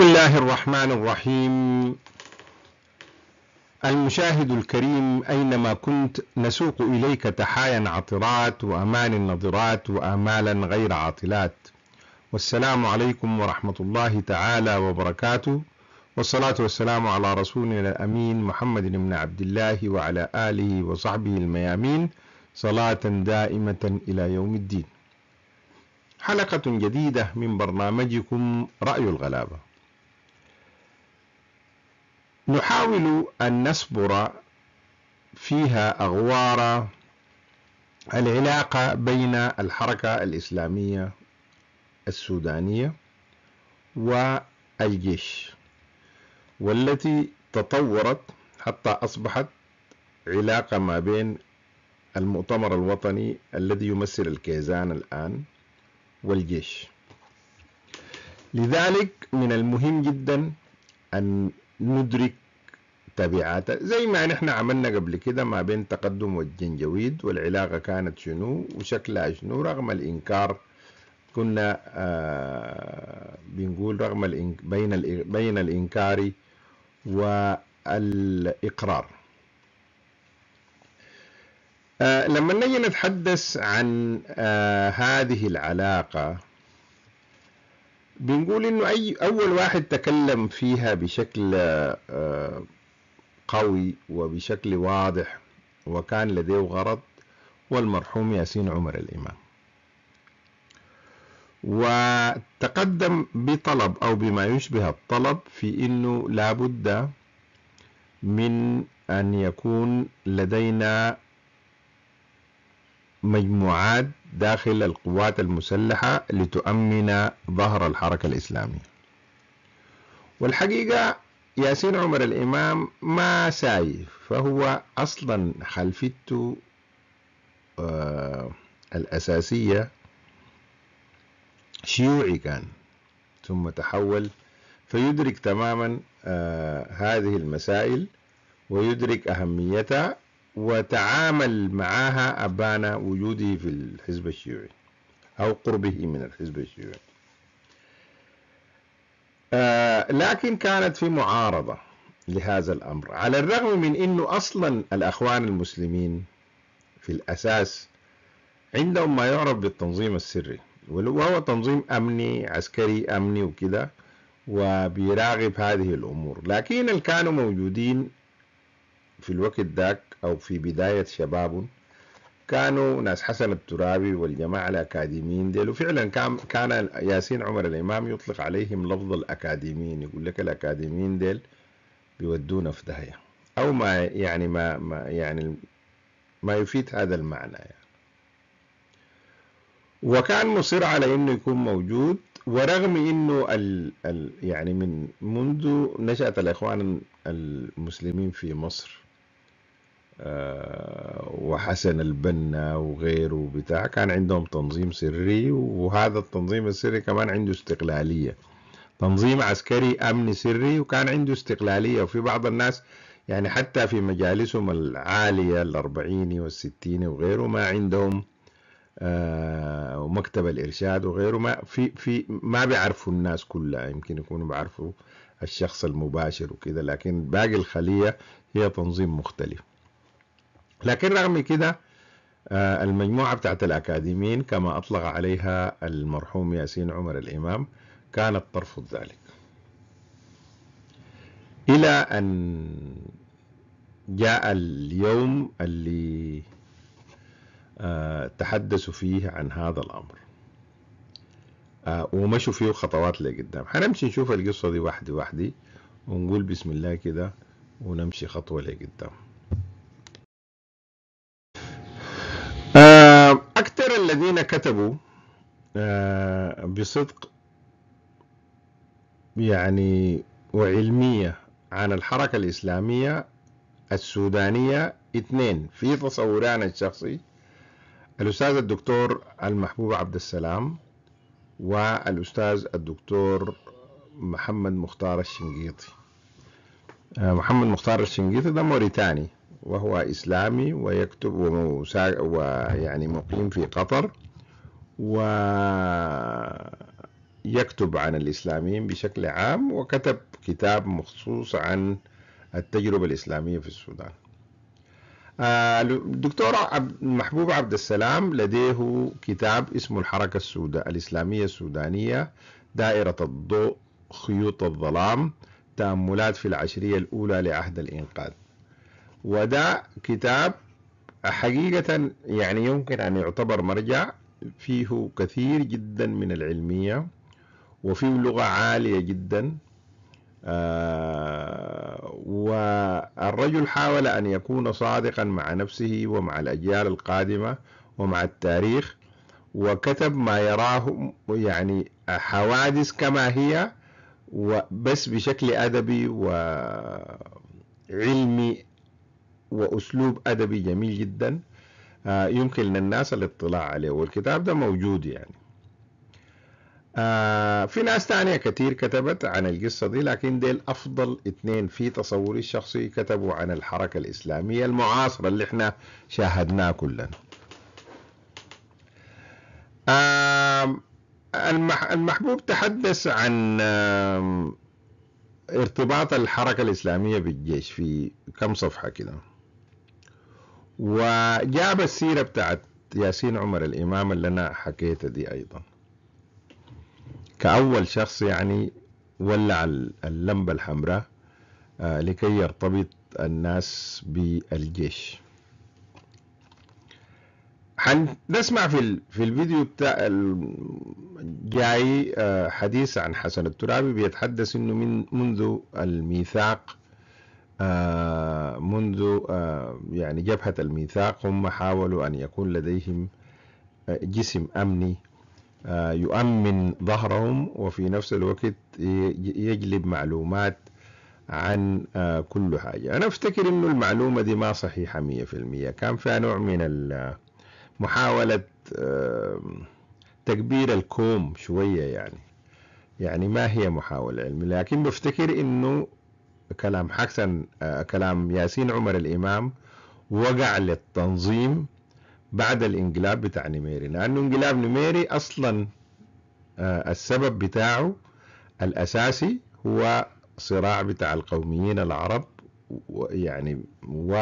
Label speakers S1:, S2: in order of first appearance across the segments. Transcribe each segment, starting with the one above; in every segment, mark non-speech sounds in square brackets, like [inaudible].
S1: بسم الله الرحمن الرحيم المشاهد الكريم أينما كنت نسوق إليك تحايا عطرات وأمان نضرات وآمالا غير عاطلات والسلام عليكم ورحمة الله تعالى وبركاته والصلاة والسلام على رسولنا الأمين محمد بن عبد الله وعلى آله وصحبه الميامين صلاة دائمة إلى يوم الدين حلقة جديدة من برنامجكم رأي الغلابة نحاول أن نصبر فيها أغوار العلاقة بين الحركة الإسلامية السودانية والجيش والتي تطورت حتى أصبحت علاقة ما بين المؤتمر الوطني الذي يمثل الكيزان الآن والجيش لذلك من المهم جدا أن ندرك تبعاتها زي ما نحن عملنا قبل كده ما بين تقدم والجنجويد والعلاقة كانت شنو وشكلها شنو رغم الإنكار كنا آه بنقول رغم الإنك بين, بين الإنكار والإقرار آه لما نجي نتحدث عن آه هذه العلاقة بنقول انه اي اول واحد تكلم فيها بشكل آه، قوي وبشكل واضح وكان لديه غرض والمرحوم ياسين عمر الامام وتقدم بطلب او بما يشبه الطلب في انه لابد من ان يكون لدينا مجموعات داخل القوات المسلحة لتؤمن ظهر الحركة الإسلامية والحقيقة ياسين عمر الإمام ما سايف فهو أصلا خلفته آه الأساسية شيوعي كان ثم تحول فيدرك تماما آه هذه المسائل ويدرك أهميتها وتعامل معها أبان وجوده في الحزب الشيوعي أو قربه من الحزب الشيوعي آه، لكن كانت في معارضة لهذا الأمر على الرغم من أنه أصلا الأخوان المسلمين في الأساس عندهم ما يعرف بالتنظيم السري وهو تنظيم أمني عسكري أمني وكذا وبيراقب هذه الأمور لكن اللي كانوا موجودين في الوقت ذاك أو في بداية شبابه كانوا ناس حسن الترابي والجماعة الأكاديميين ديل وفعلا كان كان ياسين عمر الإمام يطلق عليهم لفظ الأكاديميين يقول لك الأكاديميين ديل بيودونا في داهية أو ما يعني ما, ما يعني ما يفيد هذا المعنى يعني. وكان مصر على انه يكون موجود ورغم انه ال ال يعني من منذ نشأة الاخوان المسلمين في مصر آه، وحسن البنا وغيره وبتاع كان عندهم تنظيم سري وهذا التنظيم السري كمان عنده استقلالية تنظيم عسكري أمني سري وكان عنده استقلالية وفي بعض الناس يعني حتى في مجالسهم العالية الأربعيني والستيني وغيره ما عندهم آه، ومكتب الإرشاد وغيره ما في في ما بيعرفوا الناس كلها يمكن يكونوا بيعرفوا الشخص المباشر وكذا لكن باقي الخلية هي تنظيم مختلف لكن رغم كده آه، المجموعة بتاعت الأكاديميين كما أطلق عليها المرحوم ياسين عمر الإمام كانت ترفض ذلك إلى أن جاء اليوم اللي آه، تحدثوا فيه عن هذا الأمر آه، ومشوا فيه خطوات لقدام حنمشي نشوف القصة دي واحدة واحدة ونقول بسم الله كده ونمشي خطوة لقدام الذين كتبوا آه، بصدق يعني وعلمية عن الحركة الإسلامية السودانية اثنين في تصوري الشخصي الأستاذ الدكتور المحبوب عبد السلام والأستاذ الدكتور محمد مختار الشنقيطي آه، محمد مختار الشنقيطي ده موريتاني وهو إسلامي ويكتب ويعني مقيم في قطر ويكتب عن الإسلاميين بشكل عام وكتب كتاب مخصوص عن التجربة الإسلامية في السودان الدكتور آه، محبوب عبد السلام لديه كتاب اسمه الحركة السوداء الإسلامية السودانية دائرة الضوء خيوط الظلام تأملات في العشرية الأولى لعهد الإنقاذ وده كتاب حقيقة يعني يمكن أن يعتبر مرجع فيه كثير جدا من العلمية وفيه لغة عالية جدا آه والرجل حاول أن يكون صادقا مع نفسه ومع الأجيال القادمة ومع التاريخ وكتب ما يراه يعني حوادث كما هي بس بشكل أدبي وعلمي وأسلوب أدبي جميل جدا آه، يمكن للناس الاطلاع عليه والكتاب ده موجود يعني آه، في ناس تانية كتير كتبت عن القصة دي لكن ديل أفضل اثنين في تصوري الشخصي كتبوا عن الحركة الإسلامية المعاصرة اللي احنا شاهدناها كلنا المحبوب تحدث عن ارتباط الحركة الإسلامية بالجيش في كم صفحة كده وجاب السيرة بتاعت ياسين عمر الإمام اللي أنا حكيتها دي أيضا كأول شخص يعني ولع اللمبة الحمراء آه، لكي يرتبط الناس بالجيش حنسمع في في الفيديو بتاع الجاي آه، حديث عن حسن الترابي بيتحدث انه من منذ الميثاق آه، منذ آه، يعني جبهة الميثاق هم حاولوا أن يكون لديهم آه، جسم أمني يؤمن ظهرهم وفي نفس الوقت يجلب معلومات عن كل حاجة أنا أفتكر أن المعلومة دي ما صحيحة مية في المية كان فيها نوع من محاولة تكبير الكوم شوية يعني يعني ما هي محاولة علمية لكن بفتكر أنه كلام حسن آه، كلام ياسين عمر الإمام وقع للتنظيم بعد الانقلاب بتاع نميري لأنه انقلاب نميري أصلا آه، السبب بتاعه الأساسي هو صراع بتاع القوميين العرب يعني و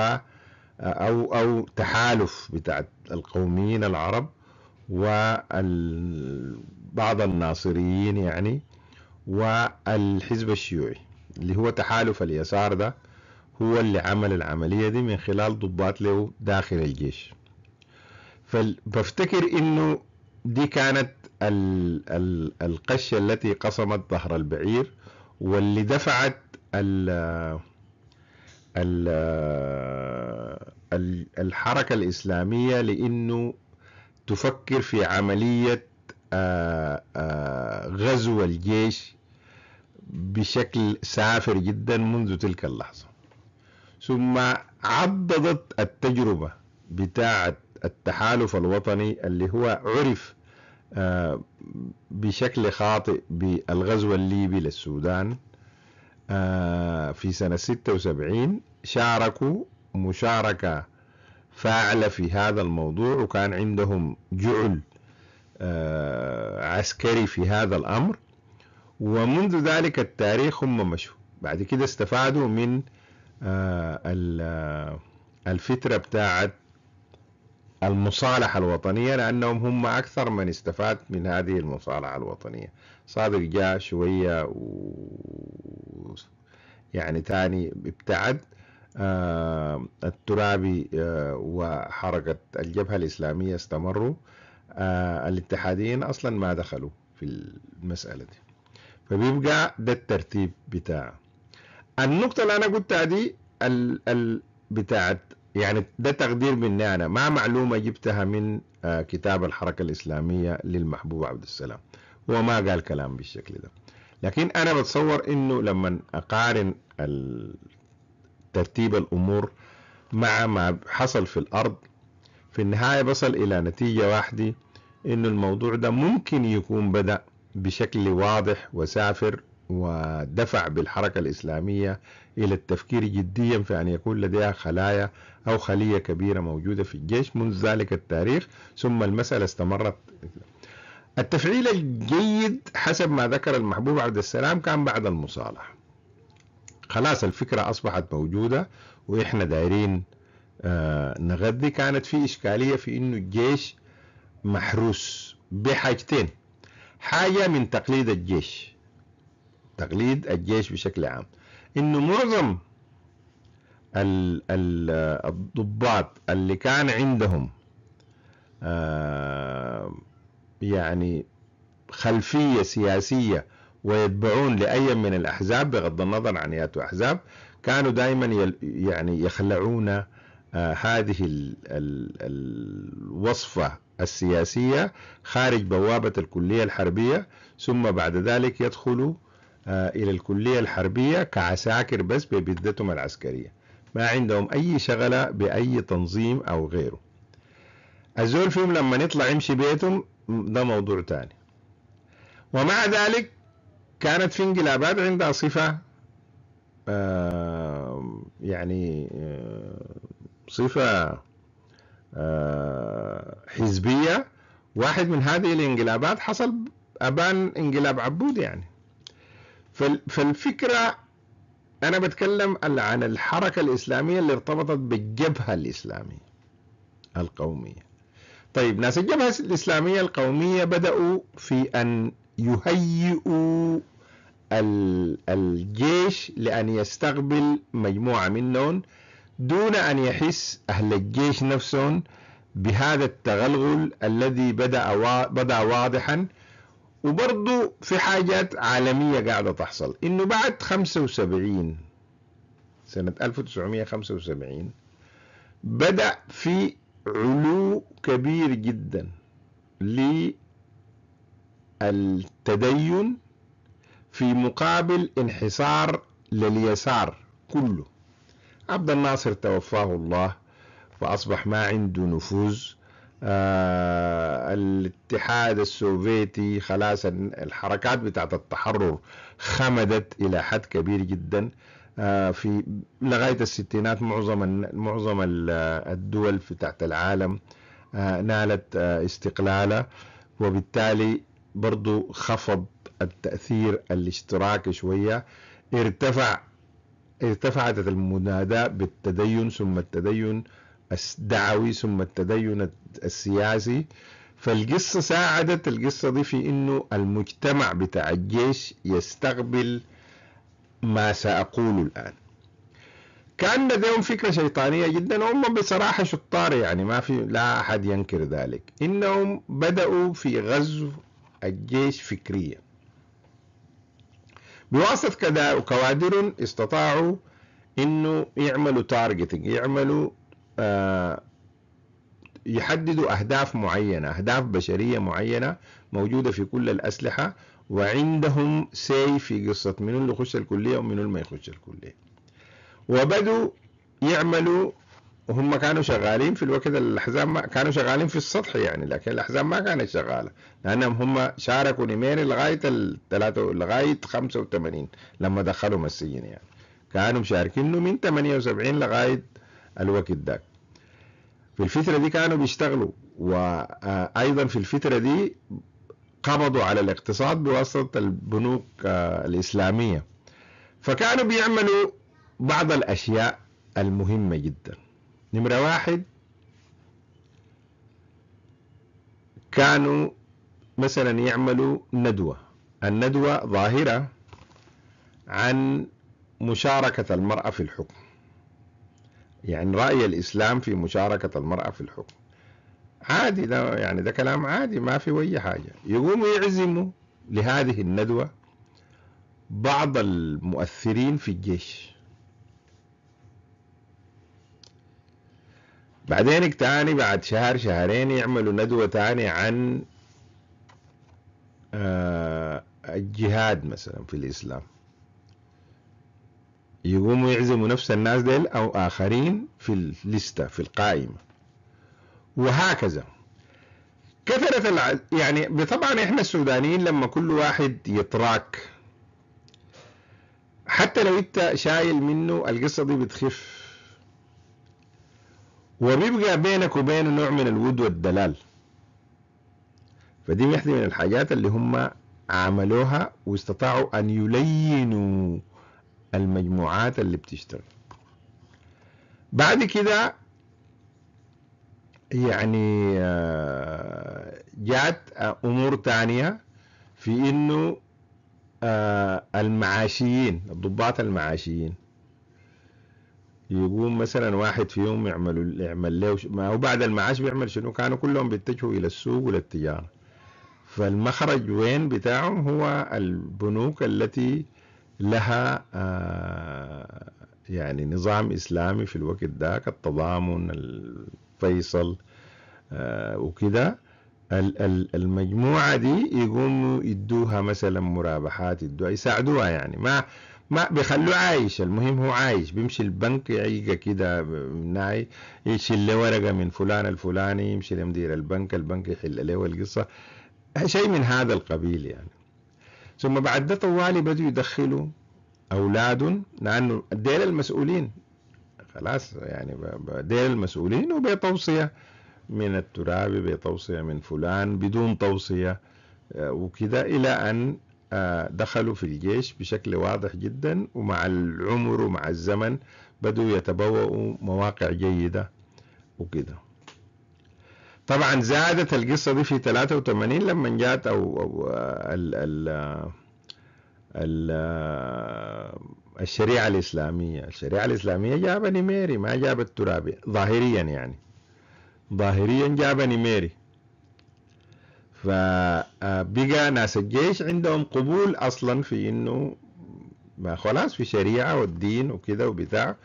S1: أو أو تحالف بتاع القوميين العرب وبعض الناصريين يعني والحزب الشيوعي اللي هو تحالف اليسار ده هو اللي عمل العملية دي من خلال ضباط له داخل الجيش فبفتكر انه دي كانت القشة التي قصمت ظهر البعير واللي دفعت الـ الـ الحركة الإسلامية لأنه تفكر في عملية غزو الجيش بشكل سافر جدا منذ تلك اللحظة ثم عضدت التجربة بتاعة التحالف الوطني اللي هو عرف آه، بشكل خاطئ بالغزو الليبي للسودان آه، في سنة 76 شاركوا مشاركة فاعلة في هذا الموضوع وكان عندهم جعل آه، عسكري في هذا الأمر ومنذ ذلك التاريخ هم مشوا بعد كده استفادوا من آه، آه، الفترة بتاعت المصالحة الوطنية لأنهم هم أكثر من استفاد من هذه المصالحة الوطنية صادق جاء شوية و يعني تاني ابتعد آه الترابي آه وحركة الجبهة الإسلامية استمروا آه الاتحاديين أصلا ما دخلوا في المسألة دي فبيبقى ده الترتيب بتاعه النقطة اللي أنا قلتها دي ال ال بتاعت يعني ده تقدير مني أنا مع معلومة جبتها من آه، كتاب الحركة الإسلامية للمحبوب عبد السلام هو ما قال كلام بالشكل ده لكن أنا بتصور إنه لما أقارن ترتيب الأمور مع ما حصل في الأرض في النهاية بصل إلى نتيجة واحدة إنه الموضوع ده ممكن يكون بدأ بشكل واضح وسافر ودفع بالحركة الإسلامية إلى التفكير جديا في أن يكون لديها خلايا أو خلية كبيرة موجودة في الجيش منذ ذلك التاريخ ثم المسألة استمرت التفعيل الجيد حسب ما ذكر المحبوب عبد السلام كان بعد المصالحة خلاص الفكرة أصبحت موجودة وإحنا دايرين آه، نغذي كانت في إشكالية في إنه الجيش محروس بحاجتين حاجة من تقليد الجيش تقليد الجيش بشكل عام انه معظم ال ال الضباط اللي كان عندهم آه، يعني خلفية سياسية ويتبعون لأي من الأحزاب بغض النظر عن ياتوا أحزاب كانوا دائما يعني يخلعون آه، هذه ال ال الوصفة السياسية خارج بوابة الكلية الحربية ثم بعد ذلك يدخلوا آه، إلى الكلية الحربية كعساكر بس ببدتهم العسكرية ما عندهم أي شغلة بأي تنظيم أو غيره الزور فيهم لما نطلع يمشي بيتهم ده موضوع تاني ومع ذلك كانت في انقلابات عندها آه، يعني، آه، صفة يعني صفة آه، حزبية واحد من هذه الانقلابات حصل أبان انقلاب عبود يعني فالفكرة أنا بتكلم عن الحركة الإسلامية اللي ارتبطت بالجبهة الإسلامية القومية طيب ناس الجبهة الإسلامية القومية بدأوا في أن يهيئوا الجيش لأن يستقبل مجموعة منهم دون أن يحس أهل الجيش نفسهم بهذا التغلغل الذي بدأ بدأ واضحا وبرضو في حاجات عالمية قاعدة تحصل إنه بعد 75 سنة 1975 بدأ في علو كبير جدا للتدين في مقابل انحصار لليسار كله عبد الناصر توفاه الله فأصبح ما عنده نفوذ آه الاتحاد السوفيتي خلاص الحركات بتاعت التحرر خمدت إلى حد كبير جدا آه في لغاية الستينات معظم معظم الدول بتاعت العالم آه نالت آه، استقلالها وبالتالي برضو خفض التأثير الاشتراكي شوية ارتفع ارتفعت المناداة بالتدين ثم التدين الدعوي ثم التدين السياسي فالقصة ساعدت القصة دي في انه المجتمع بتاع الجيش يستقبل ما سأقوله الآن كان لديهم فكرة شيطانية جدا هم بصراحة شطار يعني ما في لا أحد ينكر ذلك إنهم بدأوا في غزو الجيش فكريا بواسطة كذا كوادر استطاعوا انه يعملوا تارجتنج يعملوا آه يحددوا اهداف معينه اهداف بشريه معينه موجوده في كل الاسلحه وعندهم سي في قصه من اللي يخش الكليه ومن اللي ما يخش الكليه وبدوا يعملوا وهم كانوا شغالين في الوقت الأحزاب ما كانوا شغالين في السطح يعني لكن الأحزاب ما كانت شغالة لأنهم هم شاركوا نميري لغاية الثلاثة لغاية 85 لما دخلهم السجن يعني كانوا مشاركينه من 78 لغاية الوقت ده في الفترة دي كانوا بيشتغلوا وأيضا آه، في الفترة دي قبضوا على الاقتصاد بواسطة البنوك آه، الإسلامية فكانوا بيعملوا بعض الأشياء المهمة جداً نمرة واحد كانوا مثلا يعملوا ندوة الندوة ظاهرة عن مشاركة المرأة في الحكم يعني رأي الإسلام في مشاركة المرأة في الحكم عادي ده يعني ده كلام عادي ما في أي حاجة يقوموا يعزموا لهذه الندوة بعض المؤثرين في الجيش بعدين تاني بعد شهر شهرين يعملوا ندوة تاني عن آه، الجهاد مثلا في الإسلام يقوموا يعزموا نفس الناس ديل أو آخرين في الليستة في القائمة وهكذا كثرة يعني طبعا احنا السودانيين لما كل واحد يتراك حتى لو انت شايل منه القصة دي بتخف وبيبقى بينك وبينه نوع من الود والدلال فدي واحدة من الحاجات اللي هم عملوها واستطاعوا أن يلينوا المجموعات اللي بتشتغل بعد كده يعني آه، جات أمور تانية في إنه آه، المعاشيين الضباط المعاشيين يقوم مثلا واحد فيهم يعمل يعمل له ما هو بعد المعاش بيعمل شنو كانوا كلهم بيتجهوا الى السوق وللتجاره فالمخرج وين بتاعهم هو البنوك التي لها آه يعني نظام اسلامي في الوقت ذاك التضامن الفيصل آه وكده المجموعه دي يقوموا يدوها مثلا مرابحات يدوها يساعدوها يعني ما ما بيخلوه عايش المهم هو عايش بيمشي البنك يعيقه كده ناي يشيل له ورقه من فلان الفلاني يمشي لمدير البنك البنك يحل له القصه شيء من هذا القبيل يعني ثم بعد ده طوالي بدوا يدخلوا اولاد لانه ديل المسؤولين خلاص يعني ديل المسؤولين وبتوصيه من الترابي بتوصيه من فلان بدون توصيه آه، وكذا الى ان آه، دخلوا في الجيش بشكل واضح جدا ومع العمر ومع الزمن بدوا يتبوأوا مواقع جيدة وكده طبعا زادت القصة دي في 83 لما جات أو, أو ال ال ال الشريعة الإسلامية الشريعة الإسلامية جابني ميري ما جابت ترابي ظاهريا يعني ظاهريا جابني ميري فبقى آه، ناس الجيش عندهم قبول اصلا في انه ما خلاص في شريعه والدين وكذا وبتاع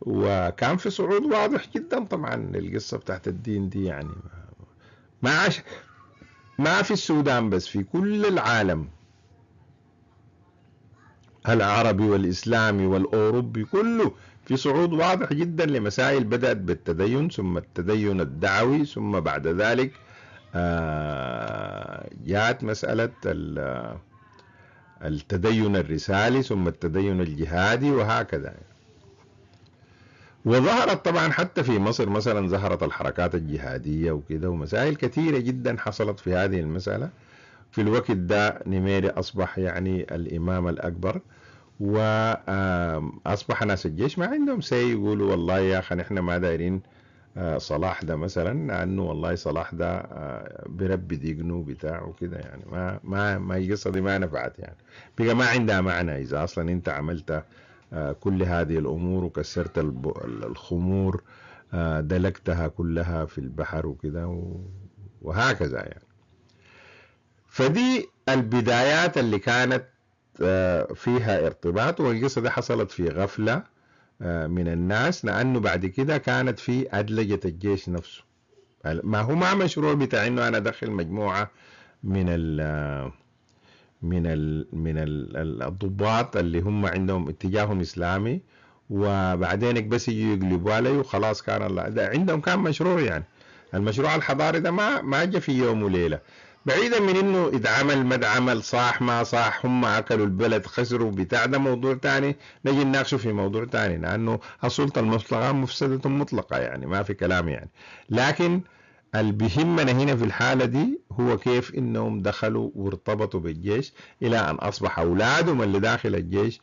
S1: وكان في صعود واضح جدا طبعا القصه بتاعت الدين دي يعني ما عش ما في السودان بس في كل العالم العربي والإسلامي والأوروبي كله في صعود واضح جدا لمسائل بدأت بالتدين ثم التدين الدعوي ثم بعد ذلك آه، جاءت مسألة التدين الرسالي ثم التدين الجهادي وهكذا وظهرت طبعا حتى في مصر مثلا ظهرت الحركات الجهادية وكذا ومسائل كثيرة جدا حصلت في هذه المسألة في الوقت ده نميري أصبح يعني الإمام الأكبر وأصبح ناس الجيش ما عندهم سي يقولوا والله يا أخي نحن ما دايرين آه، صلاح ده مثلا انه والله صلاح ده آه، بربي دجنه بتاعه كده يعني ما ما ما القصه دي ما نفعت يعني بقى ما عندها معنى اذا اصلا انت عملت آه، كل هذه الامور وكسرت الخمور دلكتها كلها في البحر وكده وهكذا يعني فدي البدايات اللي كانت فيها ارتباط والقصه دي حصلت في غفله آه، من الناس لأنه بعد كده كانت في أدلجة الجيش نفسه ما هو ما مشروع بتاع انه انا ادخل مجموعه من الـ آه، من الـ من الـ الضباط اللي هم عندهم اتجاههم اسلامي وبعدين بس يجوا يقلبوا علي وخلاص كان الله ده عندهم كان مشروع يعني المشروع الحضاري ده ما ما جاء في يوم وليله بعيدا من انه عمل ما عمل صح ما صح هم اكلوا البلد خسروا بتاع ده موضوع تاني نجي نناقشه في موضوع تاني لانه السلطه المطلقه مفسده مطلقه يعني ما في كلام يعني لكن اللي بيهمنا هنا في الحالة دي هو كيف انهم دخلوا وارتبطوا بالجيش الى ان اصبح اولادهم اللي داخل الجيش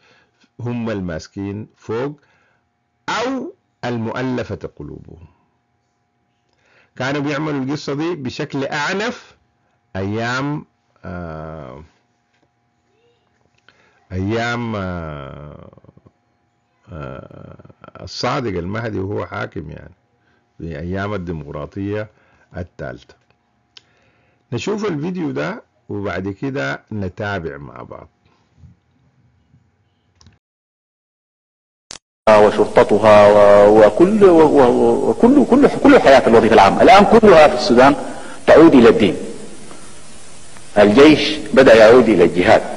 S1: هم الماسكين فوق او المؤلفة قلوبهم كانوا بيعملوا القصة دي بشكل اعنف ايام آه ايام آه آه الصادق المهدي وهو حاكم يعني في ايام الديمقراطيه الثالثه نشوف الفيديو ده وبعد كده نتابع مع بعض
S2: وشرطتها وكل وكل كل كل الوظيفه العامه الان كلها في السودان تعود الى الدين الجيش بدأ يعود إلى الجهاد [laughs]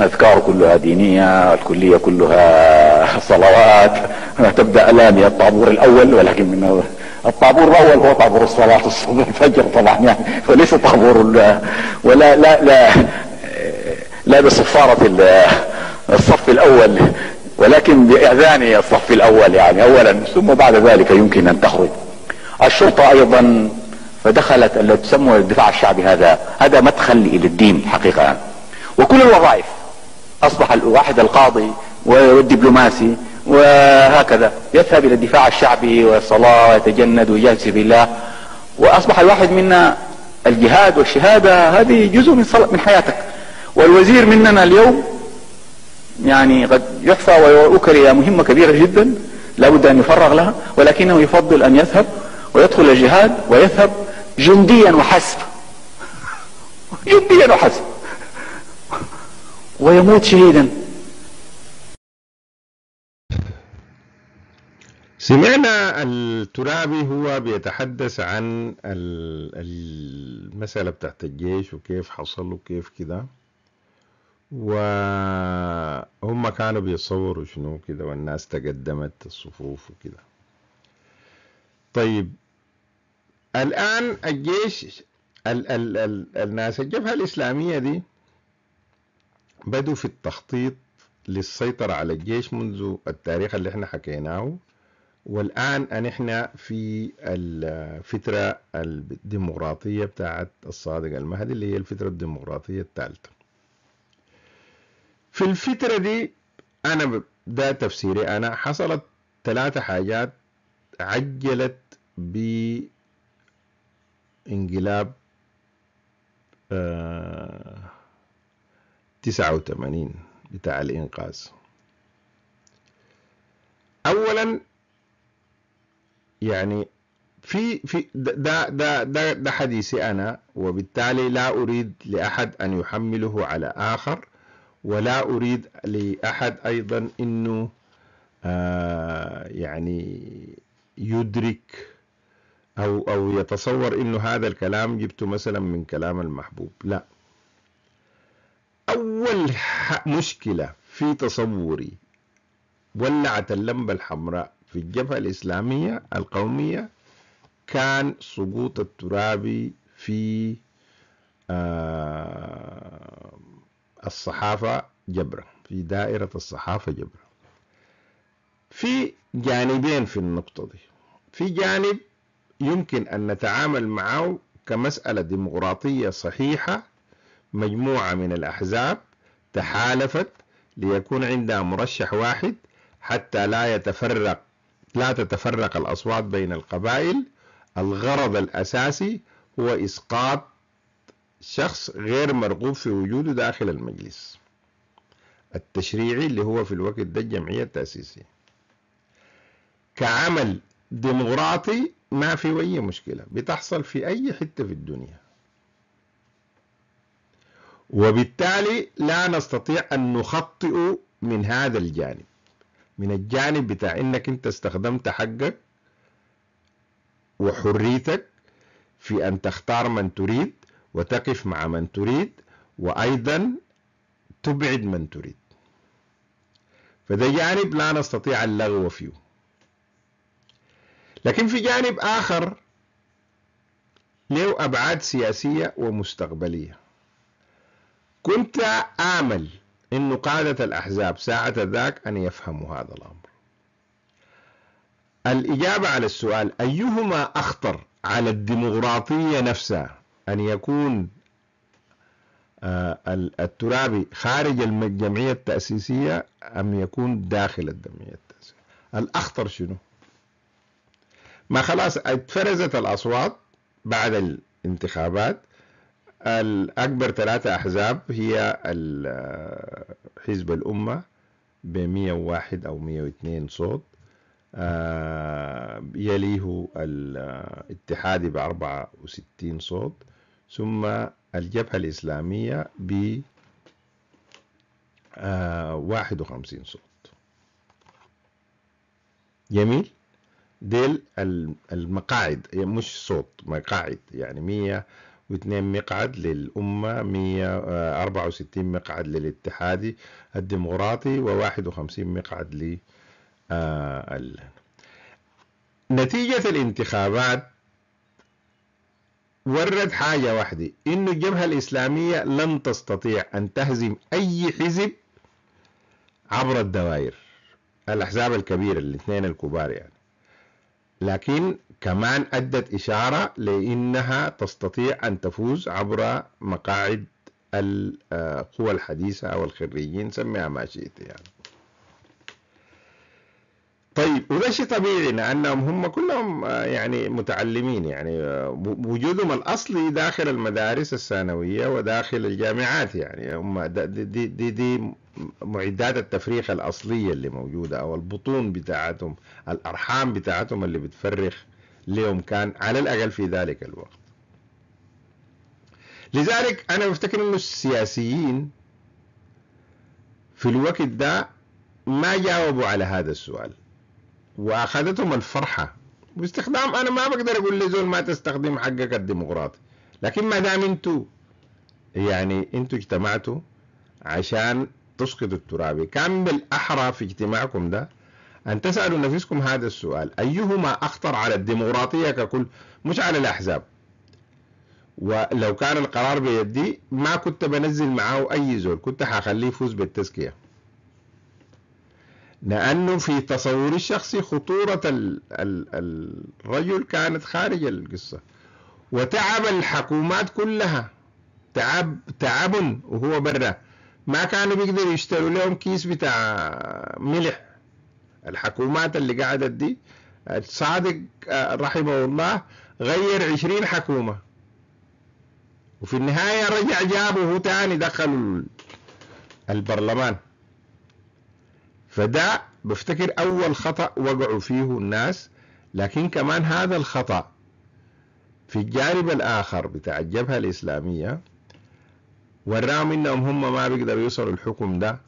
S2: أذكار كلها دينية الكلية كلها صلوات تبدأ الآن هي الطابور الأول ولكن من الطابور الأول هو طابور الصلاة الصبح الفجر طبعا يعني وليس طابور ولا لا لا لا بصفارة الصف الأول ولكن بإعذان الصف الأول يعني أولا ثم بعد ذلك يمكن أن تخرج الشرطة أيضا فدخلت اللي تسمى الدفاع الشعبي هذا هذا مدخل الى الدين حقيقة وكل الوظائف أصبح الواحد القاضي والدبلوماسي وهكذا يذهب إلى الدفاع الشعبي والصلاة ويتجند ويجاهد في الله وأصبح الواحد منا الجهاد والشهادة هذه جزء من من حياتك والوزير مننا اليوم يعني قد يحفى ويؤكر مهمة كبيرة جدا لابد أن يفرغ لها ولكنه يفضل أن يذهب ويدخل الجهاد ويذهب جنديا وحسب جنديا وحسب ويموت شهيدا
S1: سمعنا الترابي هو بيتحدث عن المسألة بتاعت الجيش وكيف حصل وكيف كده وهم كانوا بيتصوروا شنو كده والناس تقدمت الصفوف وكده طيب الآن الجيش ال ال ال الناس الجبهة الإسلامية دي بدوا في التخطيط للسيطرة على الجيش منذ التاريخ اللي احنا حكيناه والآن أن احنا في الفترة الديمقراطية بتاعت الصادق المهدي اللي هي الفترة الديمقراطية الثالثة في الفترة دي أنا ده تفسيري أنا حصلت ثلاثة حاجات عجلت ب انقلاب آه، تسعة وثمانين بتاع الإنقاذ أولا يعني في في ده ده ده ده حديثي أنا وبالتالي لا أريد لأحد أن يحمله على آخر ولا أريد لأحد أيضا أنه آه يعني يدرك أو أو يتصور إنه هذا الكلام جبته مثلا من كلام المحبوب لا أول مشكلة في تصوري ولعت اللمبة الحمراء في الجبهة الإسلامية القومية كان سقوط الترابي في آه، الصحافة جبرة في دائرة الصحافة جبرة في جانبين في النقطة دي في جانب يمكن أن نتعامل معه كمسألة ديمقراطية صحيحة مجموعة من الأحزاب تحالفت ليكون عندها مرشح واحد حتى لا يتفرق لا تتفرق الأصوات بين القبائل الغرض الأساسي هو إسقاط شخص غير مرغوب في وجوده داخل المجلس التشريعي اللي هو في الوقت ده الجمعية التأسيسية كعمل ديمقراطي ما في أي مشكلة بتحصل في أي حتة في الدنيا وبالتالي لا نستطيع أن نخطئ من هذا الجانب من الجانب بتاع أنك أنت استخدمت حقك وحريتك في أن تختار من تريد وتقف مع من تريد وأيضا تبعد من تريد فده جانب لا نستطيع اللغو فيه لكن في جانب آخر له أبعاد سياسية ومستقبلية كنت آمل أن قادة الأحزاب ساعة ذاك أن يفهموا هذا الأمر الإجابة على السؤال أيهما أخطر على الديمقراطية نفسها أن يكون آه، الترابي خارج الجمعية التأسيسية أم يكون داخل الجمعية التأسيسية الأخطر شنو؟ ما خلاص اتفرزت الأصوات بعد الانتخابات الأكبر ثلاثة أحزاب هي آه، حزب الأمة ب 101 أو 102 صوت آه، يليه الاتحادي ب 64 صوت ثم الجبهة الإسلامية ب 51 آه، صوت جميل ديل المقاعد مش صوت مقاعد يعني 102 مقعد للأمة 164 آه، مقعد للاتحادي الديمقراطي و51 مقعد ل آه، نتيجة الانتخابات ورد حاجة واحدة إنه الجبهة الإسلامية لن تستطيع أن تهزم أي حزب عبر الدوائر الأحزاب الكبيرة الاثنين الكبار يعني لكن كمان أدت إشارة لأنها تستطيع أن تفوز عبر مقاعد القوى آه، الحديثة أو الخريجين سميها ما شئت يعني طيب وده شيء طبيعي لانهم هم كلهم آه، يعني متعلمين يعني آه، وجودهم الاصلي داخل المدارس الثانويه وداخل الجامعات يعني هم دي دي, دي, معدات التفريخ الاصليه اللي موجوده او البطون بتاعتهم الارحام بتاعتهم اللي بتفرخ لهم كان على الاقل في ذلك الوقت. لذلك انا بفتكر انه السياسيين في الوقت ده ما جاوبوا على هذا السؤال واخذتهم الفرحه باستخدام انا ما بقدر اقول لزول ما تستخدم حقك الديمقراطي لكن ما دام انتوا يعني انتوا اجتمعتوا عشان تسقطوا الترابي كان بالاحرى في اجتماعكم ده ان تسالوا نفسكم هذا السؤال ايهما اخطر على الديمقراطيه ككل مش على الاحزاب ولو كان القرار بيدي ما كنت بنزل معاه اي زول كنت حخليه يفوز بالتزكيه لأنه في تصوري الشخصي خطورة الـ الـ الرجل كانت خارج القصة وتعب الحكومات كلها تعب تعب وهو برا ما كانوا بيقدروا يشتروا لهم كيس بتاع ملح الحكومات اللي قعدت دي الصادق رحمه الله غير عشرين حكومة وفي النهاية رجع جابه تاني دخل البرلمان فده بفتكر أول خطأ وقعوا فيه الناس لكن كمان هذا الخطأ في الجانب الآخر بتاع الجبهة الإسلامية وراهم إنهم هم ما بيقدروا يوصلوا الحكم ده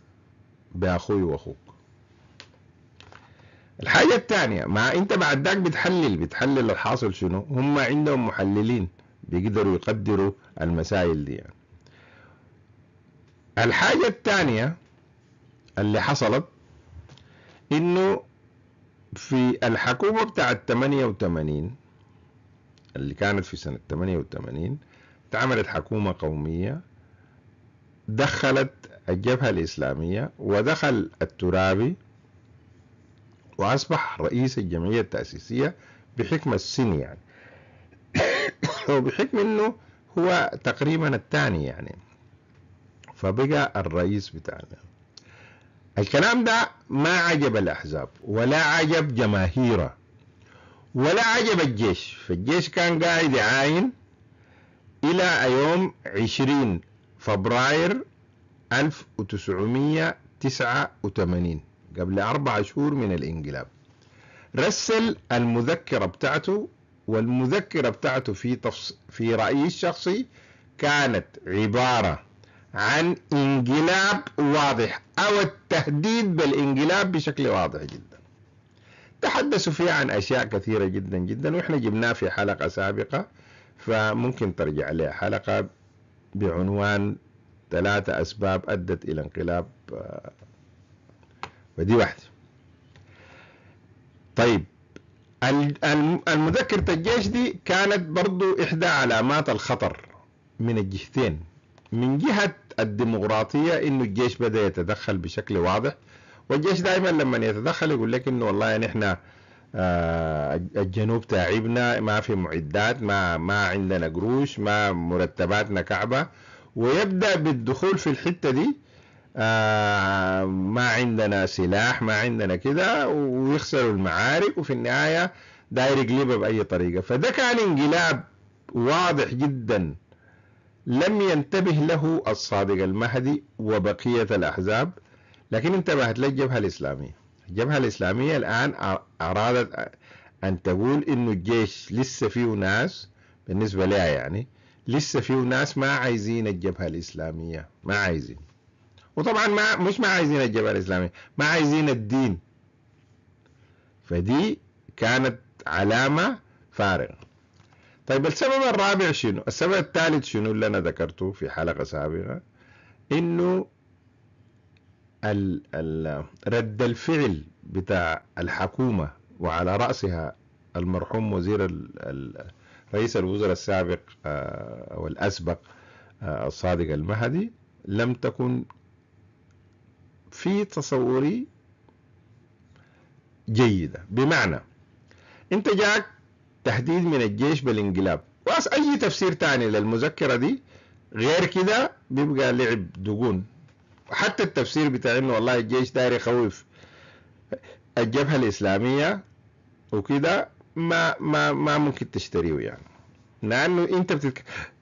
S1: بأخوي وأخوك الحاجة الثانية ما أنت بعد ذاك بتحلل بتحلل الحاصل شنو هم عندهم محللين بيقدروا يقدروا المسائل دي يعني. الحاجة الثانية اللي حصلت انه في الحكومة بتاعت 88 اللي كانت في سنة 88 اتعملت حكومة قومية دخلت الجبهة الإسلامية ودخل الترابي وأصبح رئيس الجمعية التأسيسية بحكم السن يعني [coughs] وبحكم أنه هو تقريبا الثاني يعني فبقى الرئيس بتاعنا الكلام ده ما عجب الأحزاب ولا عجب جماهيره ولا عجب الجيش فالجيش كان قاعد يعاين إلى يوم 20 فبراير 1989 قبل أربع شهور من الانقلاب رسل المذكرة بتاعته والمذكرة بتاعته في, تفص... في رأيي الشخصي كانت عبارة عن انقلاب واضح أو التهديد بالانقلاب بشكل واضح جدا تحدثوا فيه عن أشياء كثيرة جدا جدا وإحنا جبناه في حلقة سابقة فممكن ترجع لها حلقة بعنوان ثلاثة أسباب أدت إلى انقلاب آه، ودي واحدة طيب المذكرة الجيش دي كانت برضو إحدى علامات الخطر من الجهتين من جهة الديمقراطية إنه الجيش بدأ يتدخل بشكل واضح والجيش دائما لما يتدخل يقول لك إنه والله نحن يعني آه الجنوب تعبنا ما في معدات ما ما عندنا قروش ما مرتباتنا كعبة ويبدأ بالدخول في الحتة دي آه ما عندنا سلاح ما عندنا كده ويخسروا المعارك وفي النهاية داير يقلبها بأي طريقة فده كان انقلاب واضح جدا لم ينتبه له الصادق المهدي وبقية الأحزاب لكن انتبهت للجبهة الإسلامية الجبهة الإسلامية الآن أرادت أن تقول إنه الجيش لسه فيه ناس بالنسبة لها يعني لسه فيه ناس ما عايزين الجبهة الإسلامية ما عايزين وطبعا ما مش ما عايزين الجبهة الإسلامية ما عايزين الدين فدي كانت علامة فارغة طيب السبب الرابع شنو السبب الثالث شنو اللي أنا ذكرته في حلقة سابقة إنه ال ال رد الفعل بتاع الحكومة وعلى رأسها المرحوم وزير ال رئيس الوزراء السابق آه، أو الأسبق آه، الصادق المهدي لم تكن في تصوري جيدة بمعنى انت جاك تهديد من الجيش بالانقلاب واس اي تفسير تاني للمذكره دي غير كده بيبقى لعب دقون حتى التفسير بتاع انه والله الجيش داير يخوف الجبهه الاسلاميه وكده ما ما ما ممكن تشتريه يعني لانه انت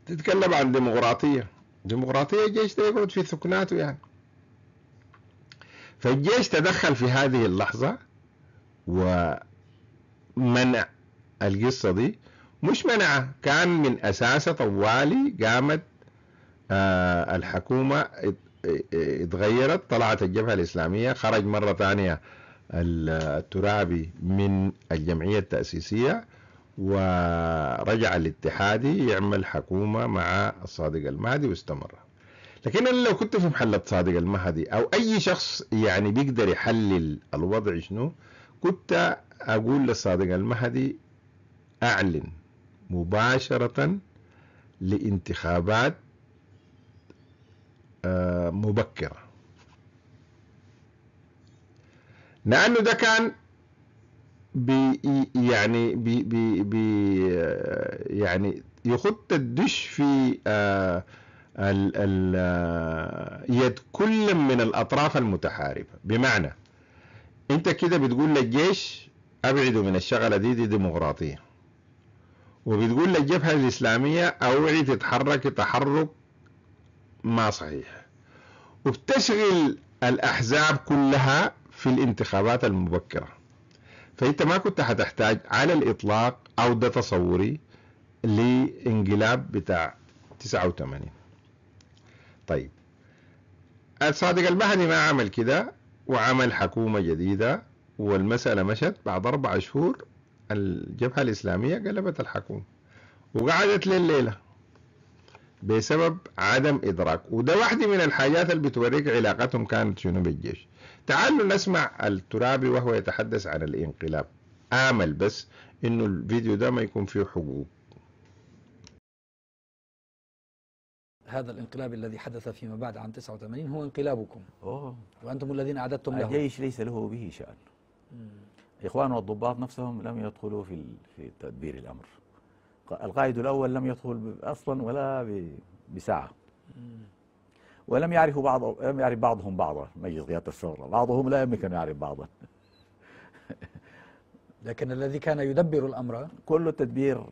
S1: بتتكلم عن ديمقراطيه ديمقراطيه الجيش ده يقعد في ثكناته يعني فالجيش تدخل في هذه اللحظه ومنع القصة دي مش منعها كان من أساسها طوالي قامت آه، الحكومة اتغيرت طلعت الجبهة الإسلامية خرج مرة ثانية الترابي من الجمعية التأسيسية ورجع الاتحادي يعمل حكومة مع الصادق المهدي واستمر لكن أنا لو كنت في محل صادق المهدي أو أي شخص يعني بيقدر يحلل الوضع شنو كنت أقول للصادق المهدي أعلن مباشرة لانتخابات آه، مبكرة لأنه ده كان بي يعني بي بي بي آه، يعني يخط الدش في آه، ال ال يد كل من الأطراف المتحاربة بمعنى أنت كده بتقول للجيش أبعدوا من الشغلة دي دي ديمقراطية وبتقول للجبهة الإسلامية أوعي تتحرك تحرك ما صحيح وبتشغل الأحزاب كلها في الانتخابات المبكرة فأنت ما كنت هتحتاج على الإطلاق أو ده تصوري لانقلاب بتاع 89 طيب الصادق البحري ما عمل كده وعمل حكومة جديدة والمسألة مشت بعد أربع شهور الجبهة الإسلامية قلبت الحكومة وقعدت لليلة بسبب عدم إدراك وده واحدة من الحاجات اللي بتوريك علاقتهم كانت شنو بالجيش تعالوا نسمع الترابي وهو يتحدث عن الانقلاب آمل بس إنه الفيديو ده ما يكون فيه حقوق
S2: هذا الانقلاب الذي حدث فيما بعد عام 89 هو انقلابكم أوه. وأنتم الذين أعددتم له الجيش ليس له به شأن مم. الاخوان والضباط نفسهم لم يدخلوا في في تدبير الأمر القائد الأول لم يدخل أصلا ولا بساعة ولم يعرفوا بعض لم يعرف بعضهم بعضا مجلس قيادة الثورة بعضهم لا يمكن أن يعرف بعضا [laughs] لكن الذي كان يدبر الأمر كل التدبير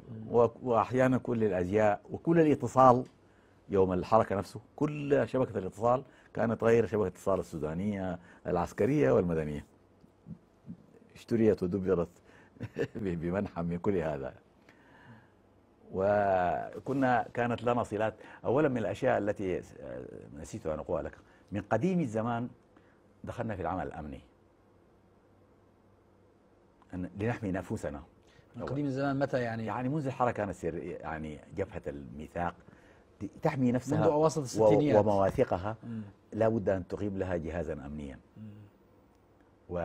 S2: وأحيانا كل الأزياء وكل الاتصال يوم الحركة نفسه كل شبكة الاتصال كانت غير شبكة الاتصال السودانية العسكرية والمدنية اشتريت ودبرت [laughs] بمنحى كل هذا وكنا كانت لنا صلات أولا من الأشياء التي نسيت أن أقولها لك من قديم الزمان دخلنا في العمل الأمني لنحمي نفوسنا من قديم الزمان متى يعني؟ يعني منذ الحركة كانت يعني جبهة الميثاق تحمي نفسها منذ أواسط الستينيات ومواثيقها لا بد أن تقيم لها جهازا أمنيا و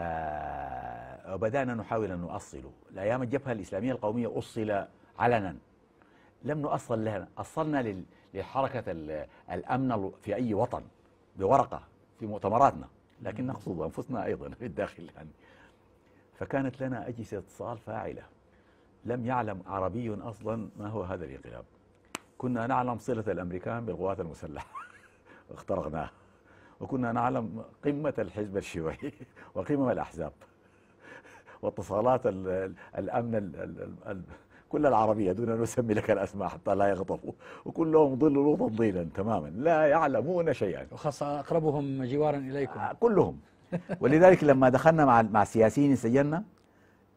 S2: بدأنا نحاول أن نؤصله الأيام الجبهة الإسلامية القومية أصل علنا لم نؤصل لها أصلنا للحركة الأمن في أي وطن بورقة في مؤتمراتنا لكن نقصد أنفسنا أيضا في الداخل يعني فكانت لنا أجهزة اتصال فاعلة لم يعلم عربي أصلا ما هو هذا الانقلاب كنا نعلم صلة الأمريكان بالقوات المسلحة [laughs] اخترقناها وكنا نعلم قمة الحزب الشيوعي [laughs] وقمم الأحزاب واتصالات الامن كل العربية دون أن أسمي لك الأسماء حتى لا يغضبوا وكلهم ضلوا تضليلا تماما لا يعلمون شيئا وخاصة أقربهم جوارا إليكم آه، كلهم ولذلك لما دخلنا مع مع السياسيين سجلنا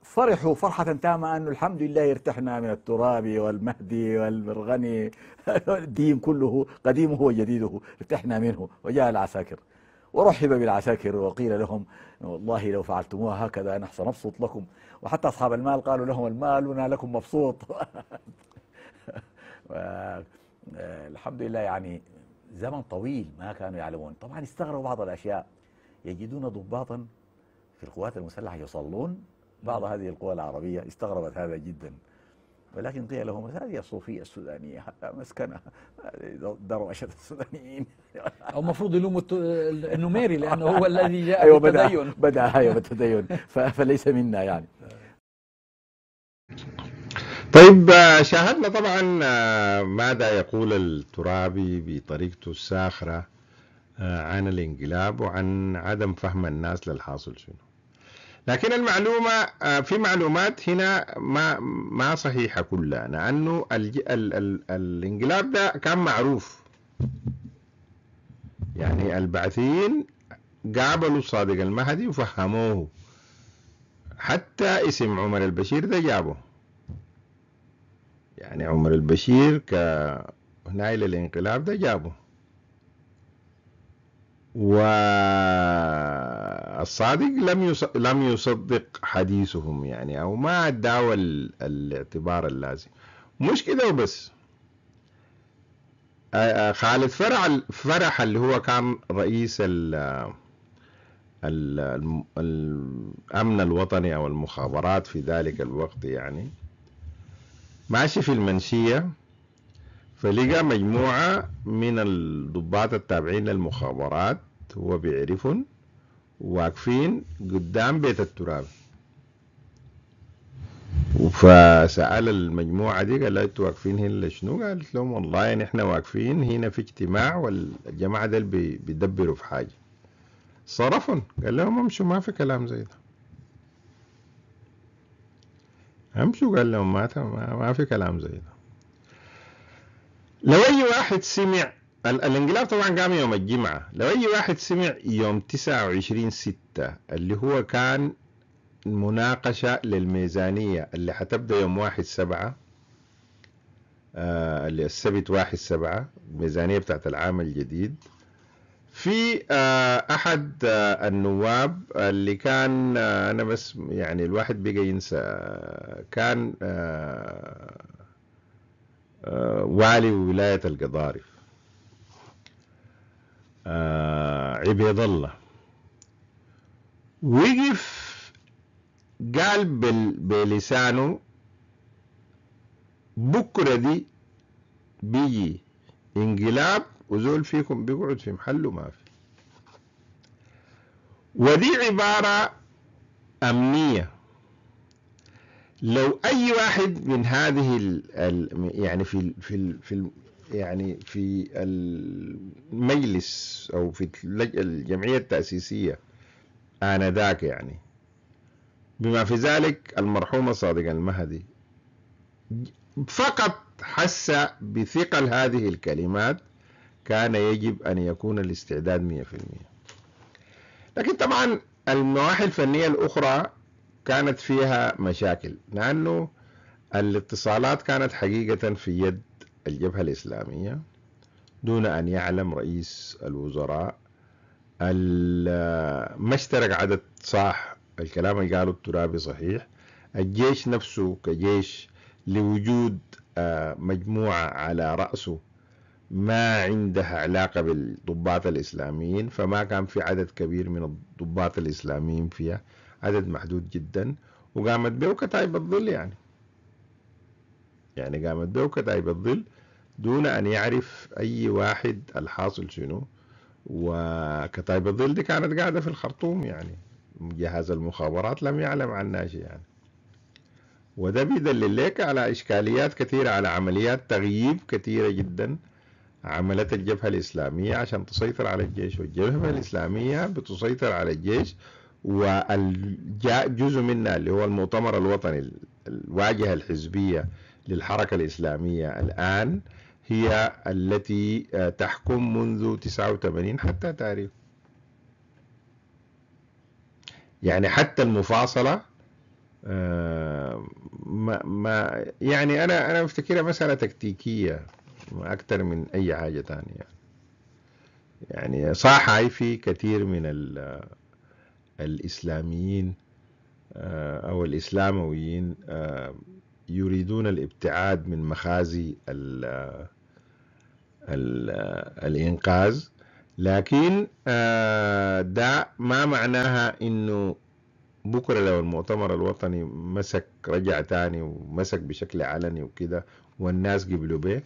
S2: فرحوا فرحة تامة أنه الحمد لله ارتحنا من التراب والمهدي والمرغني [laughs] الدين كله قديمه وجديده ارتحنا منه وجاء العساكر ورحب بالعساكر وقيل لهم والله لو فعلتموها هكذا نحن سنبسط لكم وحتى أصحاب المال قالوا لهم المال المالنا لكم مبسوط [laughs] الحمد لله يعني زمن طويل ما كانوا يعلمون طبعا استغربوا بعض الأشياء يجدون ضباطا في القوات المسلحة يصلون بعض نعم. هذه القوى العربية استغربت هذا جدا ولكن قيل لهم هذه الصوفية السودانية مسكنة دروشة السودانيين أو المفروض يلوموا النميري لأنه هو الذي جاء أيوة بالتدين بدأ, هاي أيوة، بالتدين فليس منا يعني
S1: طيب شاهدنا طبعا آه، ماذا يقول الترابي بطريقته الساخرة آه، عن الانقلاب وعن عدم فهم الناس للحاصل شنو
S2: لكن المعلومة
S1: آه، في معلومات هنا ما ما صحيحة كلها لأنه ال ال ال الانقلاب ده كان معروف يعني البعثيين قابلوا صادق المهدي وفهموه حتى اسم عمر البشير ده جابه يعني عمر البشير ك هنا الانقلاب ده جابه والصادق لم لم يصدق حديثهم يعني او ما ادعوا الاعتبار اللازم مش كده وبس خالد فرح فرح اللي هو كان رئيس ال الامن الوطني او المخابرات في ذلك الوقت يعني ماشي في المنشيه فلقى مجموعة من الضباط التابعين للمخابرات هو بيعرفهم واقفين قدام بيت التراب فسأل المجموعة دي قال لها انتوا واقفين هنا لشنو؟ قالت لهم والله يعني احنا واقفين هنا في اجتماع والجماعة دول بيدبروا في حاجة صرفهم قال لهم امشوا ما في كلام زي ده امشوا قال لهم ما ما في كلام زي ده لو أي واحد سمع الانقلاب طبعا قام يوم الجمعة لو أي واحد سمع يوم 29 ستة اللي هو كان مناقشة للميزانية اللي حتبدأ يوم واحد سبعة آه اللي السبت واحد سبعة الميزانية بتاعت العام الجديد في آه أحد آه النواب اللي كان آه أنا بس يعني الواحد بقى ينسى آه، كان آه آه، والي ولاية القضاري آه، عبيد الله وقف قال بلسانه بكرة دي بيجي انقلاب وزول فيكم بيقعد في محله ما في ودي عبارة أمنية لو أي واحد من هذه ال يعني في ال في ال في ال يعني في المجلس أو في الجمعية التأسيسية آنذاك يعني بما في ذلك المرحوم صادق المهدي فقط حس بثقل هذه الكلمات كان يجب أن يكون الاستعداد 100% لكن طبعا النواحي الفنية الأخرى كانت فيها مشاكل لأنه الاتصالات كانت حقيقة في يد الجبهة الإسلامية دون أن يعلم رئيس الوزراء ما اشترك عدد صح الكلام اللي قاله الترابي صحيح الجيش نفسه كجيش لوجود آه، مجموعة على رأسه ما عندها علاقة بالضباط الإسلاميين فما كان في عدد كبير من الضباط الإسلاميين فيها عدد محدود جدا وقامت به كتايب الظل يعني يعني قامت به كتايب الظل دون أن يعرف أي واحد الحاصل شنو وكتايب الظل دي كانت قاعدة في الخرطوم يعني جهاز المخابرات لم يعلم عنها شيء يعني وده بيدلل لك على إشكاليات كثيرة على عمليات تغييب كثيرة جدا عملت الجبهة الإسلامية عشان تسيطر على الجيش والجبهة الإسلامية بتسيطر على الجيش وجزء منها اللي هو المؤتمر الوطني الواجهة الحزبية للحركة الإسلامية الآن هي التي آه، تحكم منذ 89 حتى تاريخ يعني حتى المفاصلة آه، ما ما يعني أنا أنا أفتكرها مسألة تكتيكية أكثر من أي حاجة ثانية يعني صح في كثير من الإسلاميين آه، أو الإسلامويين آه، يريدون الابتعاد من مخازي الـ آه، الـ الإنقاذ لكن ده ما معناها إنه بكرة لو المؤتمر الوطني مسك رجع تاني ومسك بشكل علني وكده والناس قبلوا به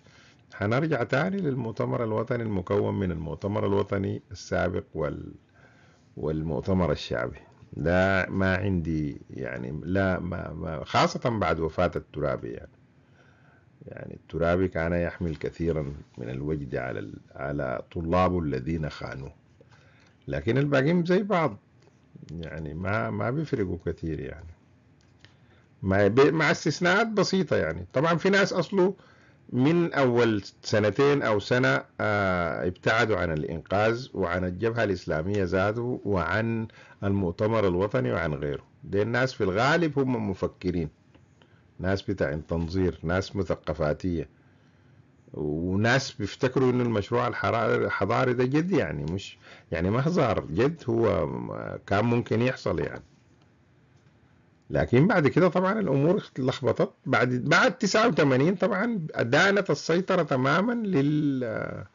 S1: هنرجع تاني للمؤتمر الوطني المكون من المؤتمر الوطني السابق وال والمؤتمر الشعبي لا ما عندي يعني لا ما, ما خاصة بعد وفاة الترابي يعني يعني الترابي كان يحمل كثيرا من الوجد على على طلابه الذين خانوه لكن الباقيين زي بعض يعني ما ما بيفرقوا كثير يعني ما مع استثناءات بسيطه يعني طبعا في ناس اصله من أول سنتين أو سنة آه، ابتعدوا عن الإنقاذ وعن الجبهة الإسلامية ذاته وعن المؤتمر الوطني وعن غيره دي الناس في الغالب هم مفكرين ناس بتاع تنظير ناس مثقفاتية وناس بيفتكروا ان المشروع الحضاري ده جد يعني مش يعني ما جد هو آه، كان ممكن يحصل يعني لكن بعد كده طبعا الامور اتلخبطت بعد بعد 89 طبعا دانت السيطره تماما لل آه،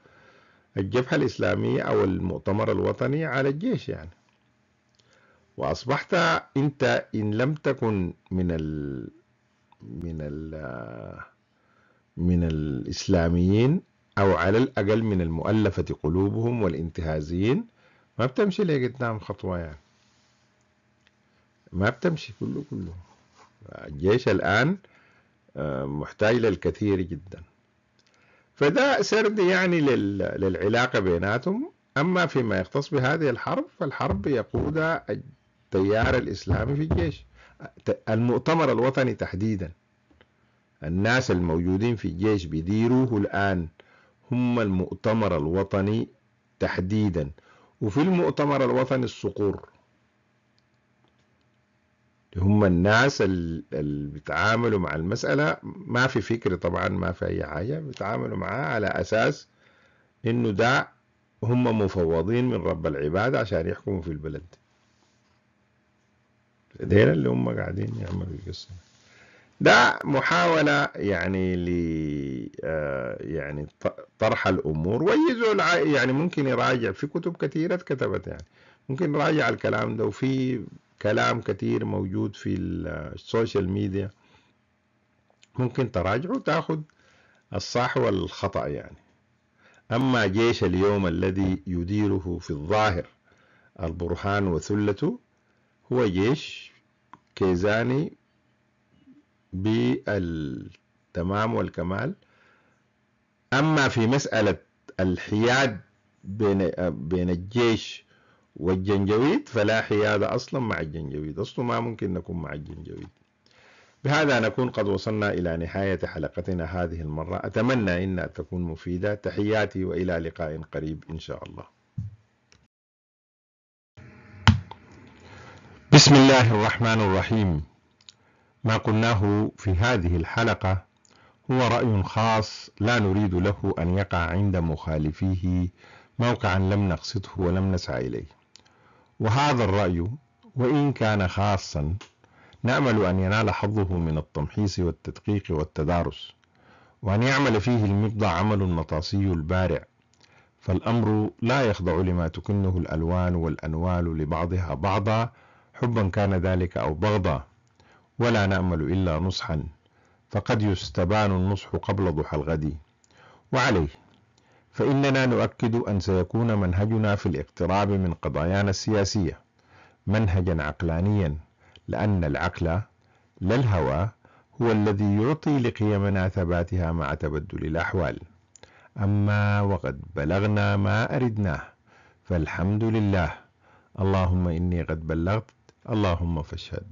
S1: الجبهة الإسلامية أو المؤتمر الوطني على الجيش يعني وأصبحت أنت إن لم تكن من ال من ال آه، من الإسلاميين أو على الأقل من المؤلفة قلوبهم والانتهازيين ما بتمشي لقدام خطوة يعني ما بتمشي كله كله الجيش الآن آه، محتاج للكثير جدا فده سرد يعني للعلاقة بيناتهم أما فيما يختص بهذه الحرب فالحرب يقودها التيار الإسلامي في الجيش المؤتمر الوطني تحديدا الناس الموجودين في الجيش بيديروه الآن هم المؤتمر الوطني تحديدا وفي المؤتمر الوطني الصقور اللي هم الناس اللي بيتعاملوا مع المسألة ما في فكر طبعا ما في أي حاجة بيتعاملوا معاه على أساس إنه ده هم مفوضين من رب العباد عشان يحكموا في البلد دينا اللي هم قاعدين يعملوا القصة ده محاولة يعني ل آه، يعني طرح الأمور ويزوا يعني ممكن يراجع في كتب كثيرة اتكتبت يعني ممكن يراجع الكلام ده وفي كلام كتير موجود في السوشيال ميديا ممكن تراجعه وتاخذ الصح والخطأ يعني أما جيش اليوم الذي يديره في الظاهر البرهان وثلته هو جيش كيزاني بالتمام والكمال أما في مسألة الحياد بين, بين الجيش والجنجويد فلا حياد أصلا مع الجنجويد أصلا ما ممكن نكون مع الجنجويد بهذا نكون قد وصلنا إلى نهاية حلقتنا هذه المرة أتمنى إن تكون مفيدة تحياتي وإلى لقاء قريب إن شاء الله بسم الله الرحمن الرحيم ما قلناه في هذه الحلقة هو رأي خاص لا نريد له أن يقع عند مخالفيه موقعا لم نقصده ولم نسعى إليه وهذا الرأي وإن كان خاصا نأمل أن ينال حظه من التمحيص والتدقيق والتدارس وأن يعمل فيه المبضى عمل النطاسي البارع فالأمر لا يخضع لما تكنه الألوان والأنوال لبعضها بعضا حبا كان ذلك أو بغضا ولا نأمل إلا نصحا فقد يستبان النصح قبل ضحى الغد وعليه فإننا نؤكد أن سيكون منهجنا في الاقتراب من قضايانا السياسية منهجا عقلانيا لأن العقل لا الهوى هو الذي يعطي لقيمنا ثباتها مع تبدل الأحوال أما وقد بلغنا ما أردناه فالحمد لله اللهم إني قد بلغت اللهم فاشهد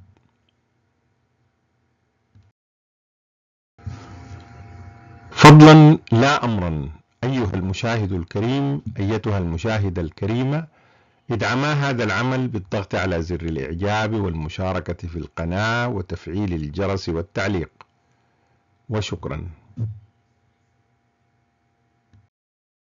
S1: فضلا لا أمرا أيها المشاهد الكريم أيتها المشاهدة الكريمة ادعما هذا العمل بالضغط على زر الإعجاب والمشاركة في القناة وتفعيل الجرس والتعليق
S2: وشكراً